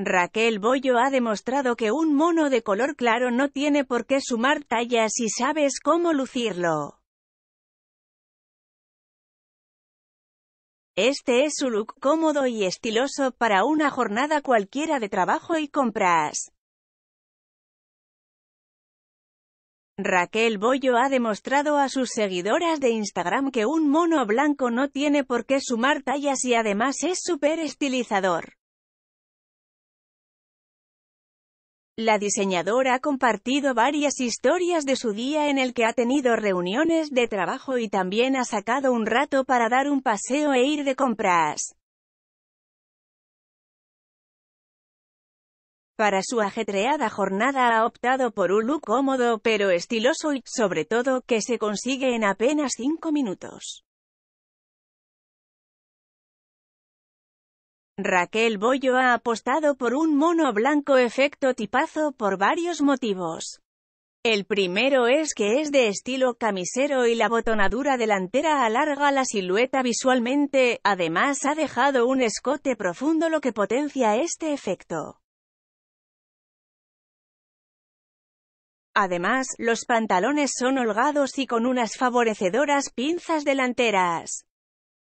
Raquel Bollo ha demostrado que un mono de color claro no tiene por qué sumar tallas y sabes cómo lucirlo. Este es su look cómodo y estiloso para una jornada cualquiera de trabajo y compras. Raquel Bollo ha demostrado a sus seguidoras de Instagram que un mono blanco no tiene por qué sumar tallas y además es súper estilizador. La diseñadora ha compartido varias historias de su día en el que ha tenido reuniones de trabajo y también ha sacado un rato para dar un paseo e ir de compras. Para su ajetreada jornada ha optado por un look cómodo pero estiloso y, sobre todo, que se consigue en apenas 5 minutos. Raquel Bollo ha apostado por un mono blanco efecto tipazo por varios motivos. El primero es que es de estilo camisero y la botonadura delantera alarga la silueta visualmente, además ha dejado un escote profundo lo que potencia este efecto. Además, los pantalones son holgados y con unas favorecedoras pinzas delanteras.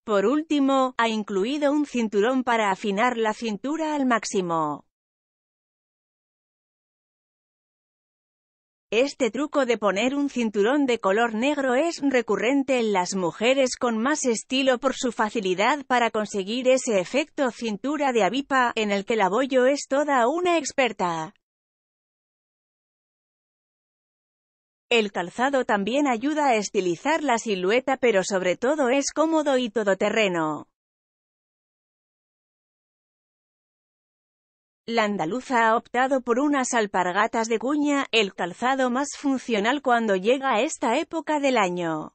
Por último, ha incluido un cinturón para afinar la cintura al máximo. Este truco de poner un cinturón de color negro es recurrente en las mujeres con más estilo por su facilidad para conseguir ese efecto cintura de avipa, en el que la Boyo es toda una experta. El calzado también ayuda a estilizar la silueta pero sobre todo es cómodo y todoterreno. La andaluza ha optado por unas alpargatas de cuña, el calzado más funcional cuando llega a esta época del año.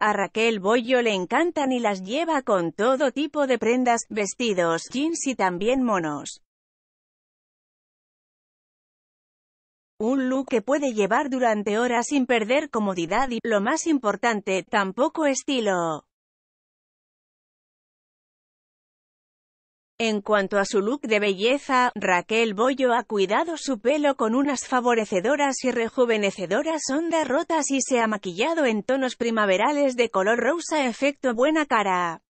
A Raquel Bollo le encantan y las lleva con todo tipo de prendas, vestidos, jeans y también monos. Un look que puede llevar durante horas sin perder comodidad y, lo más importante, tampoco estilo. En cuanto a su look de belleza, Raquel Bollo ha cuidado su pelo con unas favorecedoras y rejuvenecedoras ondas rotas y se ha maquillado en tonos primaverales de color rosa efecto buena cara.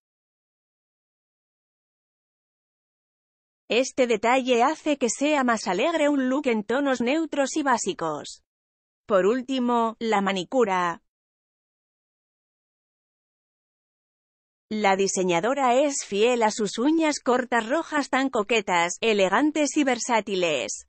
Este detalle hace que sea más alegre un look en tonos neutros y básicos. Por último, la manicura. La diseñadora es fiel a sus uñas cortas rojas tan coquetas, elegantes y versátiles.